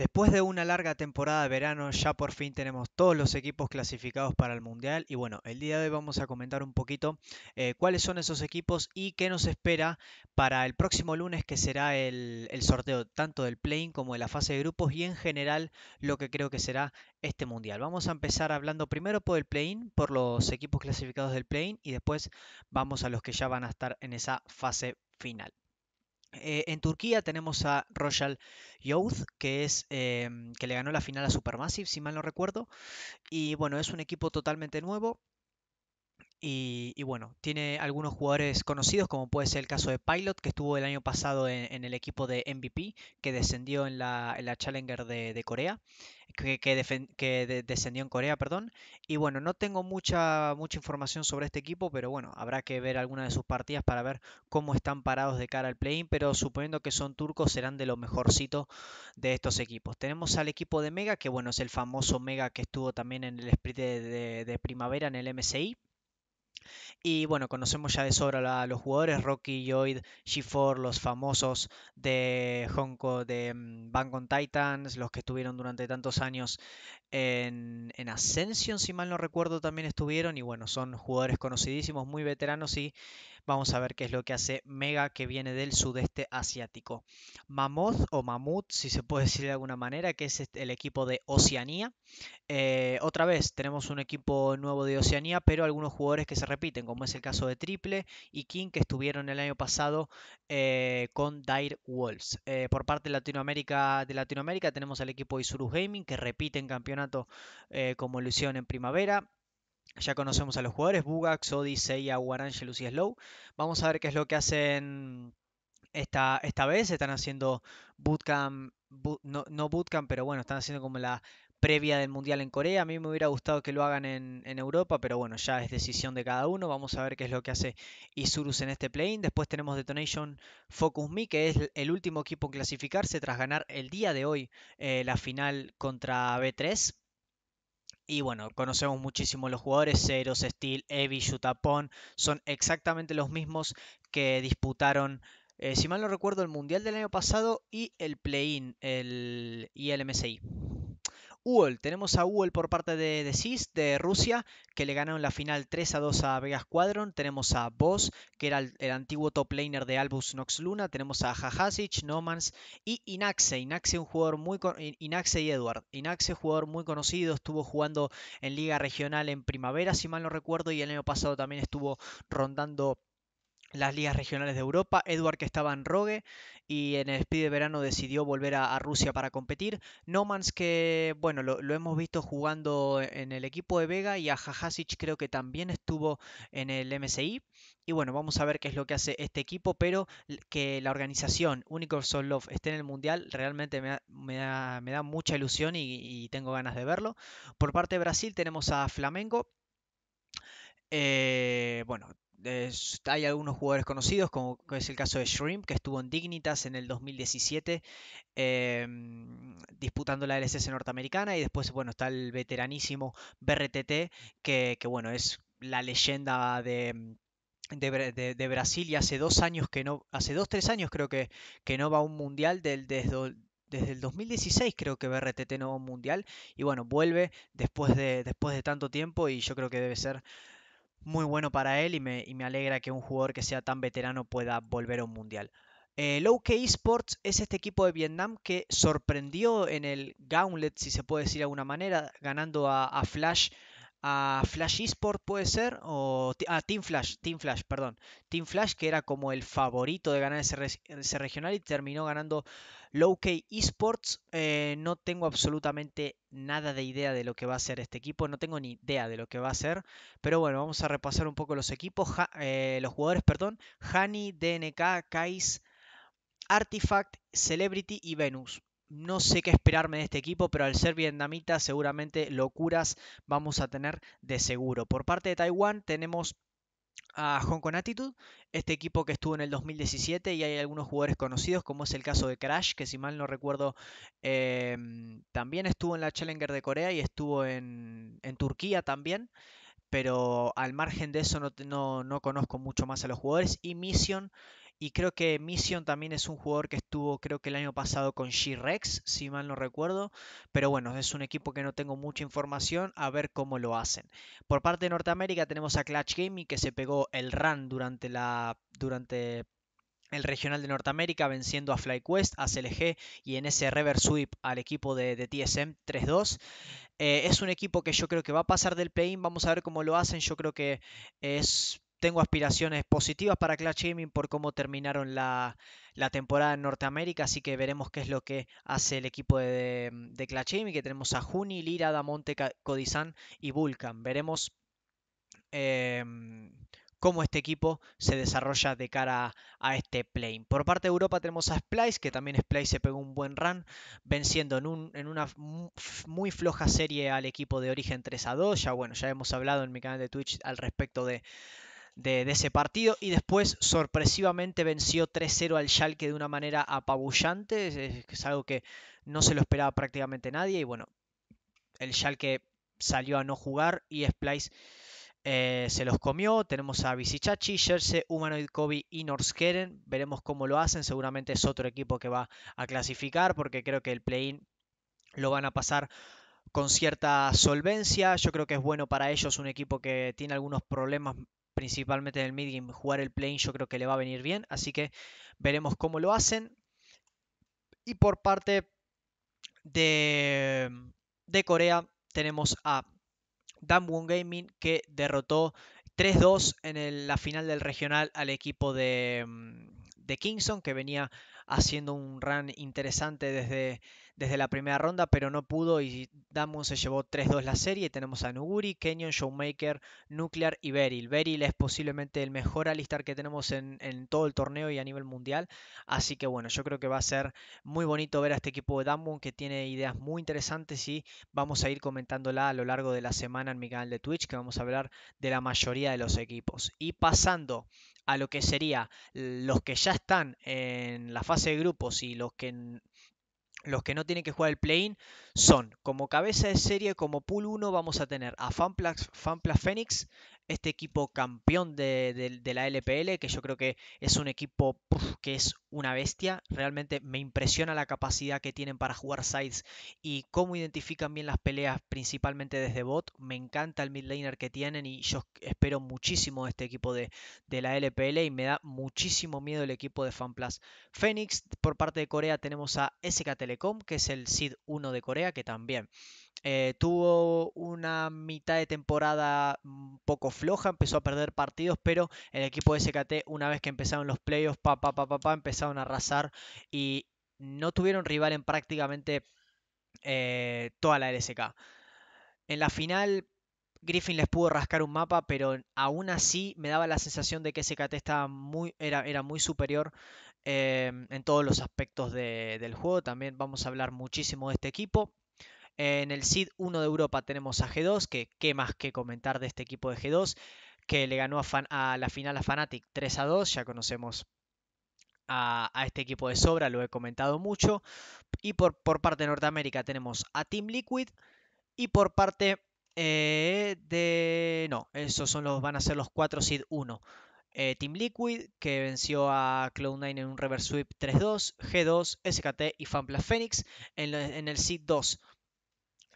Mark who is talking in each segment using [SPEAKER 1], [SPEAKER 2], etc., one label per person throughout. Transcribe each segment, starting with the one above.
[SPEAKER 1] Después de una larga temporada de verano, ya por fin tenemos todos los equipos clasificados para el Mundial. Y bueno, el día de hoy vamos a comentar un poquito eh, cuáles son esos equipos y qué nos espera para el próximo lunes, que será el, el sorteo tanto del Playing como de la fase de grupos y en general lo que creo que será este Mundial. Vamos a empezar hablando primero por el Playing, por los equipos clasificados del Playing y después vamos a los que ya van a estar en esa fase final. Eh, en Turquía tenemos a Royal Youth, que es em, que le ganó la final a Supermassive, si mal no recuerdo. Y bueno, es un equipo totalmente nuevo. Y, bueno, tiene algunos jugadores conocidos, como puede ser el caso de Pilot, que estuvo el año pasado en, el equipo de MVP, que descendió en la, Challenger de Corea que, descendió en Corea, perdón. Y bueno, no tengo mucha, mucha información sobre este equipo, pero bueno, habrá que ver alguna de sus partidas para ver cómo están parados de cara al play-in, pero suponiendo que son turcos, serán de lo mejorcito de estos equipos. Tenemos al equipo de Mega, que bueno, es el famoso Mega que estuvo también en el split de, de primavera en el MSI. Y bueno, conocemos ya de sobra a los jugadores, Rocky, Lloyd, g los famosos de Hong Kong, de mm, Bang Titans, los que estuvieron durante tantos años en, en Ascension, si mal no recuerdo, también estuvieron. Y bueno, son jugadores conocidísimos, muy veteranos y Vamos a ver qué es lo que hace Mega, que viene del sudeste asiático. Mammoth o Mamut, si se puede decir de alguna manera, que es este, el equipo de Oceanía. Eh, otra vez, tenemos un equipo nuevo de Oceanía, pero algunos jugadores que se repiten, como es el caso de Triple y King, que estuvieron el año pasado eh, con Dire Wolves. Eh, por parte de Latinoamérica, de Latinoamérica tenemos al equipo de Gaming, que repite en campeonato como ilusión en primavera. Ya conocemos a los jugadores, Bugax, Odisea, Seiya, Warangel, Lucy Slow. Vamos a ver qué es lo que hacen esta, esta vez. Están haciendo bootcamp, no, no, bootcamp, pero bueno, están haciendo como la previa del Mundial en Corea. A mí me hubiera gustado que lo hagan en, Europa, pero bueno, ya es decisión de cada uno. Vamos a ver qué es lo que hace Isurus en este play-in. Después tenemos Detonation Focus Me, que es el último equipo en clasificarse tras ganar el día de hoy eh, la final contra B3. Y bueno, conocemos muchísimo los jugadores, Ceros, Steel, Evi, Shutapon son exactamente los mismos que disputaron, eh, si mal no recuerdo, el Mundial del año pasado y el Play-in el, y el MSI. UOL, tenemos a UOL por parte de, de CIS de Rusia, que le ganaron la final 3 a 2 a Vegas Squadron. Tenemos a Boss, que era el, antiguo top laner de Albus Nox Luna. Tenemos a Hajasic, Nomans y Inaxe. Inaxe, un jugador muy y Edward. Inaxe, jugador muy conocido, estuvo jugando en Liga Regional en primavera, si mal no recuerdo, y el año pasado también estuvo rondando las ligas regionales de Europa. Edward que estaba en Rogue y en el speed de verano decidió volver a, Rusia para competir. Nomans que, bueno, lo, hemos visto jugando en el equipo de Vega y a Hajasic creo que también estuvo en el MSI. Y bueno, vamos a ver qué es lo que hace este equipo, pero que la organización Unicorns of Love esté en el Mundial realmente me da, mucha ilusión y, tengo ganas de verlo. Por parte de Brasil tenemos a Flamengo, eh, bueno, eh, hay algunos jugadores conocidos, como es el caso de Shrimp, que estuvo en Dignitas en el 2017, em, disputando la LSS norteamericana, y después, bueno, está el veteranísimo BRTT, que, bueno, es la leyenda de... Brasil y hace dos años que no, hace dos, tres años creo que, que no va a un mundial desde, desde el 2016 creo que BRTT no va a un mundial y bueno, vuelve después de, después de tanto tiempo y yo creo que debe ser muy bueno para él y me, y me, alegra que un jugador que sea tan veterano pueda volver a un mundial. Eh, Low Esports es este equipo de Vietnam que sorprendió en el Gauntlet, si se puede decir de alguna manera, ganando a, Flash a Flash esports puede ser o a ah, Team Flash, Team Flash, perdón, Team Flash que era como el favorito de ganar ese, ese regional y terminó ganando Lowkey Esports, eh, no tengo absolutamente nada de idea de lo que va a ser este equipo, no tengo ni idea de lo que va a ser, pero bueno, vamos a repasar un poco los equipos, eh, los jugadores, perdón, Hani, DNK, Kais, Artifact, Celebrity y Venus. No sé qué esperarme de este equipo, pero al ser vietnamita seguramente locuras vamos a tener de seguro. Por parte de Taiwán tenemos a Hong Kong Attitude, este equipo que estuvo en el 2017 y hay algunos jugadores conocidos, como es el caso de Crash, que si mal no recuerdo em, también estuvo en la Challenger de Corea y estuvo en, Turquía también, pero al margen de eso no, no, no, conozco mucho más a los jugadores y Mission y creo que Mission también es un jugador que estuvo, creo que el año pasado con G-Rex, si mal no recuerdo. Pero bueno, es un equipo que no tengo mucha información, a ver cómo lo hacen. Por parte de Norteamérica tenemos a Clutch Gaming, que se pegó el run durante la. durante el regional de Norteamérica venciendo a FlyQuest, a CLG y en ese reverse sweep al equipo de, TSM 3-2. Eh, es un equipo que yo creo que va a pasar del play-in, vamos a ver cómo lo hacen, yo creo que es tengo aspiraciones positivas para Clash Gaming por cómo terminaron la, temporada en Norteamérica, así que veremos qué es lo que hace el equipo de, mm, de Clash Gaming, que tenemos a Juni, Lira, Damonte, Codizan y Vulcan. Veremos em, cómo este equipo se desarrolla de cara a este plane. Por parte de Europa tenemos a Splice, que también Splice se pegó un buen run, venciendo en, en, una muy floja serie al equipo de origen 3 a 2. Ya bueno, ya hemos hablado en mi canal de Twitch al respecto de, de, ese partido y después sorpresivamente venció 3-0 al Schalke de una manera apabullante, es, algo que no se lo esperaba prácticamente nadie y bueno, el Schalke salió a no jugar y Splice eh, se los comió. Tenemos a Visichachi, Jersey, Humanoid Kobe y Norskeren. Veremos cómo lo hacen. Seguramente es otro equipo que va a clasificar porque creo que el play-in lo van a pasar con cierta solvencia. Yo creo que es bueno para ellos un equipo que tiene algunos problemas principalmente en el mid game. jugar el plane yo creo que le va a venir bien, así que veremos cómo lo hacen. Y por parte de, de Corea tenemos a Damwon Gaming que derrotó 3-2 en la final del regional al equipo de mm, de Kingston, que venía haciendo un run interesante desde, desde la primera ronda, pero no pudo y Damon se llevó 3-2 la serie. Tenemos a Nuguri, Kenyon, Showmaker, Nuclear y Beryl. Beryl es posiblemente el mejor alistar que tenemos en, todo el torneo y a nivel mundial. Así que bueno, yo creo que va a ser muy bonito ver a este equipo de Damon que tiene ideas muy interesantes y vamos a ir comentándola a lo largo de la semana en mi canal de Twitch, que vamos a hablar de la mayoría de los equipos. Y pasando a lo que sería los que ya están en la fase de grupos y los que los que no tienen que jugar el play-in son como cabeza de serie, como pool 1, vamos a tener a FanPlax, Fanplax Phoenix, este equipo campeón de, la LPL, que yo creo que es un equipo que es una bestia. Realmente me impresiona la capacidad que tienen para jugar sides y cómo identifican bien las peleas, principalmente desde bot. Me encanta el mid laner que tienen y yo espero muchísimo de este equipo de, la LPL y me da muchísimo miedo el equipo de FanPlus. Phoenix, por parte de Corea, tenemos a SK Telecom, que es el SID 1 de Corea, que también eh, tuvo una mitad de temporada un poco floja, empezó a perder partidos, pero el equipo de SKT, una vez que empezaron los playoffs, pa, empezaron a arrasar y no tuvieron rival en prácticamente eh, toda la LSK. En la final, Griffin les pudo rascar un mapa, pero aún así me daba la sensación de que SKT estaba muy, era, era muy superior. Eh, en todos los aspectos del juego. También vamos a hablar muchísimo de este equipo. En el SID 1 de Europa tenemos a G2, que qué más que comentar de este equipo de G2, que le ganó a, la final a Fnatic 3 a 2, ya conocemos a, este equipo de sobra, lo he comentado mucho. Y por, parte de Norteamérica tenemos a Team Liquid y por parte eh, de... No, esos son los, van a ser los 4 SID 1. Team Liquid, que venció a Cloud9 en un reverse sweep 3-2, G2, SKT y Fnatic Phoenix en, en el SID 2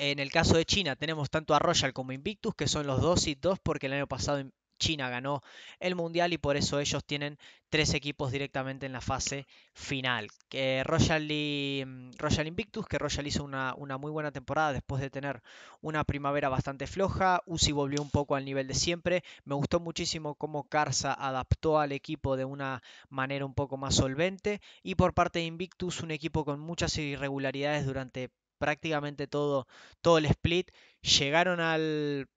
[SPEAKER 1] en el caso de China tenemos tanto a Royal como Invictus, que son los dos y dos porque el año pasado China ganó el Mundial y por eso ellos tienen tres equipos directamente en la fase final. Royal, mm, Royal, Invictus, que Royal hizo una, una, muy buena temporada después de tener una primavera bastante floja. Uzi volvió un poco al nivel de siempre. Me gustó muchísimo cómo Carza adaptó al equipo de una manera un poco más solvente. Y por parte de Invictus, un equipo con muchas irregularidades durante prácticamente todo, todo el split, llegaron al,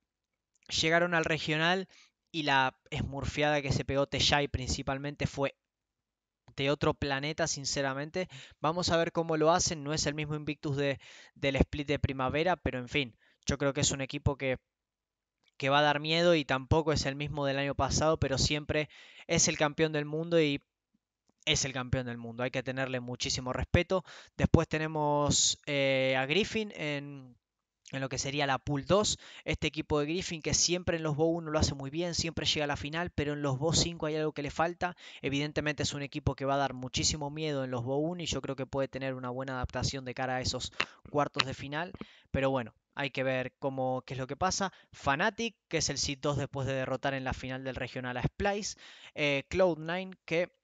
[SPEAKER 1] llegaron al regional y la esmurfiada que se pegó Tejai principalmente fue de otro planeta, sinceramente. Vamos a ver cómo lo hacen, no es el mismo Invictus de, del split de primavera, pero en fin, yo creo que es un equipo que que va a dar miedo y tampoco es el mismo del año pasado, pero siempre es el campeón del mundo y es el campeón del mundo. Hay que tenerle muchísimo respeto. Después tenemos eh, a Griffin en, lo que sería la Pool 2. Este equipo de Griffin que siempre en los Bow 1 lo hace muy bien, siempre llega a la final, pero en los Bow 5 hay algo que le falta. Evidentemente es un equipo que va a dar muchísimo miedo en los Bow 1 y yo creo que puede tener una buena adaptación de cara a esos cuartos de final. Pero bueno, hay que ver cómo, qué es lo que pasa. Fnatic, que es el sit 2 después de derrotar en la final del regional a Splice. Eh, Cloud9, que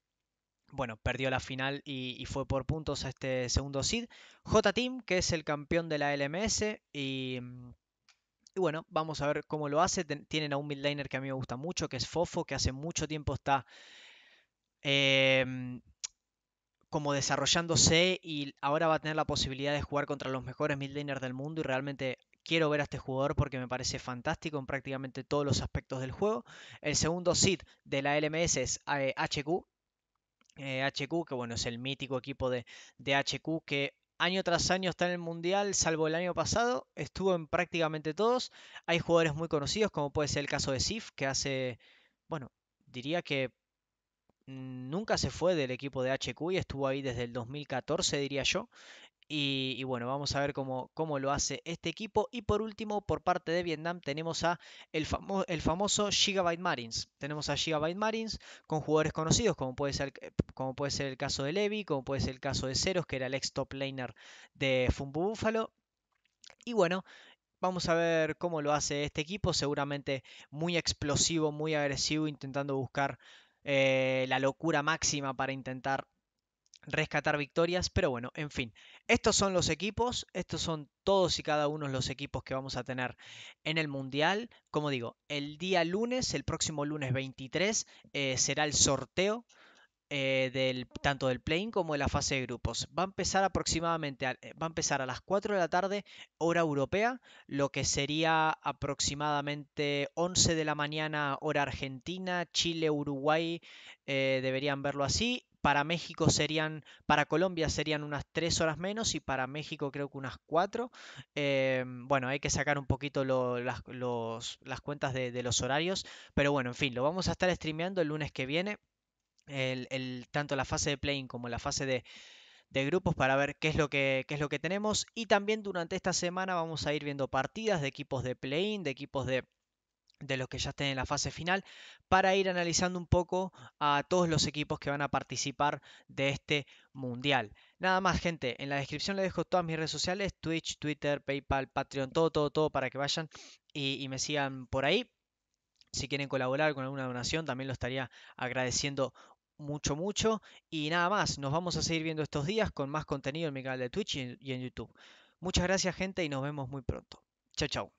[SPEAKER 1] bueno, perdió la final y, fue por puntos a este segundo seed. J-Team, que es el campeón de la LMS. Y, bueno, vamos a ver cómo lo hace. tienen a un midlaner que a mí me gusta mucho, que es Fofo, que hace mucho tiempo está em, como desarrollándose y ahora va a tener la posibilidad de jugar contra los mejores midlaners del mundo. Y realmente quiero ver a este jugador porque me parece fantástico en prácticamente todos los aspectos del juego. El segundo seed de la LMS es HQ, eh, HQ, eh, que bueno, es el mítico equipo de, de HQ que año tras año está en el Mundial, salvo el año pasado, estuvo en prácticamente todos. Hay jugadores muy conocidos, como puede ser el caso de Sif, que hace, bueno, diría que nunca se fue del equipo de HQ y estuvo ahí desde el 2014, diría yo. Y, bueno, vamos a ver cómo, cómo, lo hace este equipo. Y por último, por parte de Vietnam, tenemos a el, el famoso Gigabyte Marines. Tenemos a Gigabyte Marines con jugadores conocidos, como puede, ser, eh, como puede ser el caso de Levi, como puede ser el caso de Ceros, que era el ex top laner de Fumbo Buffalo. Y bueno, Vamos a ver cómo lo hace este equipo, seguramente muy explosivo, muy agresivo, intentando buscar eh, la locura máxima para intentar rescatar victorias, pero bueno, en fin, estos son los equipos, estos son todos y cada uno los equipos que vamos a tener en el Mundial. Como digo, el día lunes, el próximo lunes 23, eh, será el sorteo eh, del, tanto del playing como de la fase de grupos. Va a empezar aproximadamente, a, eh, va a empezar a las 4 de la tarde, hora europea, lo que sería aproximadamente 11 de la mañana, hora argentina, Chile, Uruguay, eh, deberían verlo así. Para México serían, para Colombia serían unas 3 horas menos y para México creo que unas 4. Em, bueno, hay que sacar un poquito las, las, cuentas de, de los horarios, pero bueno, en fin, lo vamos a estar streameando el lunes que viene el, tanto la fase de playing como la fase de, grupos para ver qué es, lo que, es lo que tenemos. Y también durante esta semana vamos a ir viendo partidas de equipos de play de equipos de, de los que ya estén en la fase final, para ir analizando un poco a todos los equipos que van a participar de este mundial. Nada más, gente, en la descripción les dejo todas mis redes sociales, Twitch, Twitter, PayPal, Patreon, todo, todo, todo para que vayan y, y me sigan por ahí. Si quieren colaborar con alguna donación, también lo estaría agradeciendo mucho, mucho. Y nada más, nos vamos a seguir viendo estos días con más contenido en mi canal de Twitch y en YouTube. Muchas gracias gente y nos vemos muy pronto. Chao, chao.